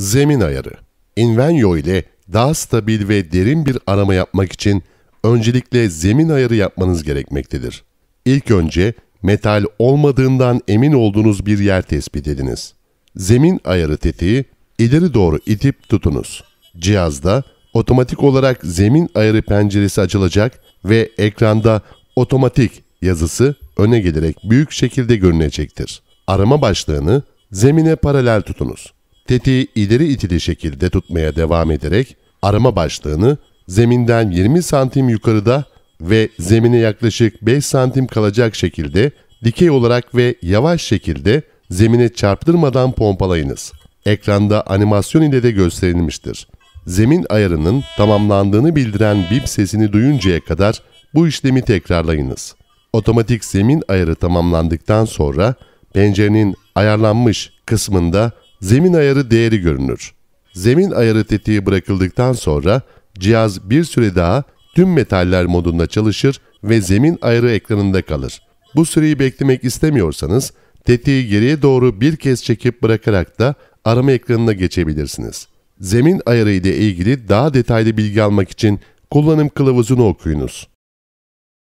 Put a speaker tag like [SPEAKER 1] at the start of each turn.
[SPEAKER 1] Zemin ayarı. Invenio ile daha stabil ve derin bir arama yapmak için öncelikle zemin ayarı yapmanız gerekmektedir. İlk önce metal olmadığından emin olduğunuz bir yer tespit ediniz. Zemin ayarı tetiği ileri doğru itip tutunuz. Cihazda otomatik olarak zemin ayarı penceresi açılacak ve ekranda otomatik yazısı öne gelerek büyük şekilde görünecektir. Arama başlığını zemine paralel tutunuz tetiği ileri itili şekilde tutmaya devam ederek arama başlığını zeminden 20 santim yukarıda ve zemine yaklaşık 5 santim kalacak şekilde dikey olarak ve yavaş şekilde zemine çarptırmadan pompalayınız. Ekranda animasyon ile de gösterilmiştir. Zemin ayarının tamamlandığını bildiren bip sesini duyuncaya kadar bu işlemi tekrarlayınız. Otomatik zemin ayarı tamamlandıktan sonra pencerenin ayarlanmış kısmında zemin ayarı değeri görünür. Zemin ayarı tetiği bırakıldıktan sonra cihaz bir süre daha tüm metaller modunda çalışır ve zemin ayarı ekranında kalır. Bu süreyi beklemek istemiyorsanız tetiği geriye doğru bir kez çekip bırakarak da arama ekranına geçebilirsiniz. Zemin ayarı ile ilgili daha detaylı bilgi almak için kullanım kılavuzunu okuyunuz.